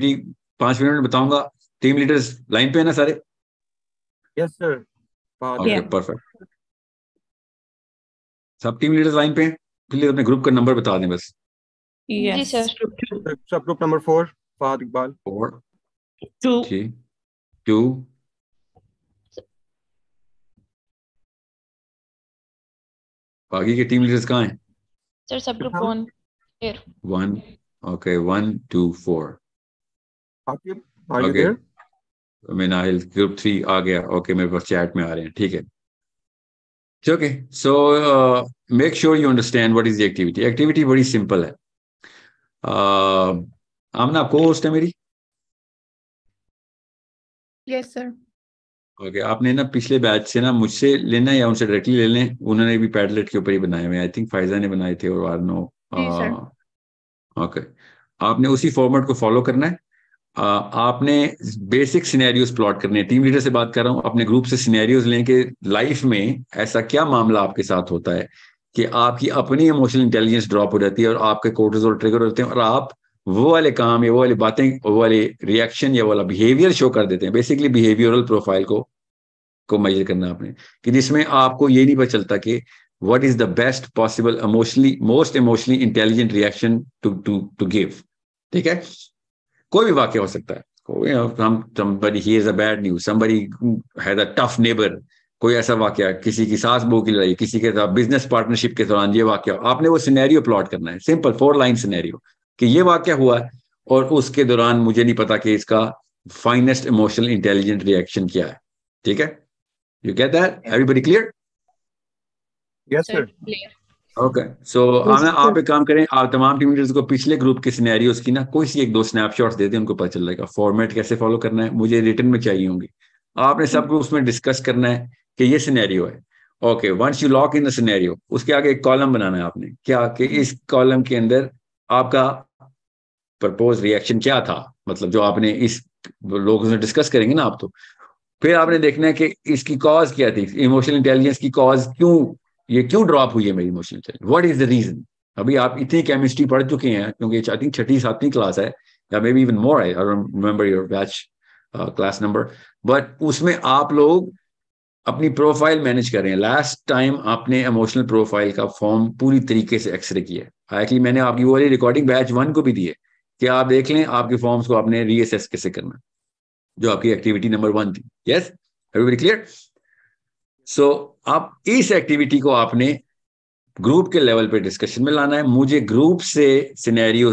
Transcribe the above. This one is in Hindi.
जी पांच मिनट में बताऊंगा टीम लीडर्स लाइन पे है ना सारे यस सर परफेक्ट सब टीम लीडर्स लाइन पे हैं प्लीज अपने ग्रुप का नंबर बता दें बस सब group number four Fahad Iqbal four two two बाकी के टीम लीडर्स कहाँ हैं सर सब group one one okay one two four Aqib आर ग्रुप थ्री आ गया ओके मेरे पास चैट में आ रहे हैं ठीक है okay so make sure you understand what is the activity activity बड़ी सिंपल है uh, आमना आपको होस्ट है मेरी यस सर ओके आपने ना पिछले बैच से ना मुझसे लेना या उनसे डायरेक्टली ले लें उन्होंने भी पैडलेट के ऊपर ही बनाए हुए आई थिंक फायजा ने बनाए थे और आर नो ओके आपने उसी फॉर्मेट को फॉलो करना है आपने बेसिक सिनेरियोज प्लॉट करने टीम लीडर से बात कर रहा हूँ अपने ग्रुप से सिनेरियोज लें कि लाइफ में ऐसा क्या मामला आपके साथ होता है कि आपकी अपनी इमोशनल इंटेलिजेंस ड्रॉप हो जाती है और आपके कोर्टिजोल ट्रिगर होते हैं और आप वो वाले काम या वो वाली बातें वो वाले रिएक्शन या वाला बिहेवियर शो कर देते हैं बेसिकली बिहेवियरल प्रोफाइल को को मेजर करना आपने कि जिसमें आपको ये नहीं पता चलता कि what is the best possible emotionally most emotionally intelligent reaction to to to give ठीक है कोई भी वाक्य हो सकता है somebody he is a bad news somebody has a tough neighbour कोई ऐसा वाक्य किसी की सास बहू की लड़ाई किसी के साथ बिजनेस पार्टनरशिप के दौरान ये वाक्य आपने वो सिनेरियो प्लॉट करना है सिंपल फोर लाइन सिनेरियो कि ये वाक्य हुआ है और उसके दौरान मुझे नहीं पता कि इसका फाइनेस्ट इमोशनल इंटेलिजेंट रिएक्शन क्या है ठीक है यू कहता that everybody clear yes sir okay so तो हमें आप एक काम करें आप तमाम टीम लीडर्स को पिछले ग्रुप के सिनेरियोस की ना कोई सी एक दो स्नैपशॉट्स दे दें उनको पता चल जाएगा फॉर्मेट कैसे फॉलो करना है मुझे रिटर्न में चाहिए होंगे आपने सब ग्रुप्स हम्म। में डिस्कस करना है कि ये सिनेरियो है okay once you lock in the scenario उसके आगे एक कॉलम बनाना है आपने क्या कि हम्म। इस कॉलम के अंदर आपका प्रपोज रिएक्शन क्या था मतलब जो आपने इस लोगों से डिस्कस करेंगे ना आप तो फिर आपने देखना है कि इसकी कॉज क्या थी इमोशनल इंटेलिजेंस की कॉज क्यों ये क्यों ड्रॉप हुई है मेरी emotional intelligence what is the reason अभी आप इतनी केमिस्ट्री पढ़ चुके हैं क्योंकि आई थिंक छठी सातवीं क्लास है या maybe even more I remember your batch class number but उसमें आप लोग अपनी प्रोफाइल मैनेज कर रहे हैं लास्ट टाइम आपने इमोशनल प्रोफाइल का फॉर्म पूरी तरीके से एक्सरे किया एक्चुअली मैंने आपकी वो वाली रिकॉर्डिंग बैच वन को भी दी है कि आप देख लें आपके फॉर्म्स को आपने रीअसेस कैसे करना जो आपकी एक्टिविटी नंबर वन थी yes everybody clear so so, आप इस एक्टिविटी को आपने ग्रुप के लेवल पे डिस्कशन में लाना है मुझे ग्रुप से सिनेरियो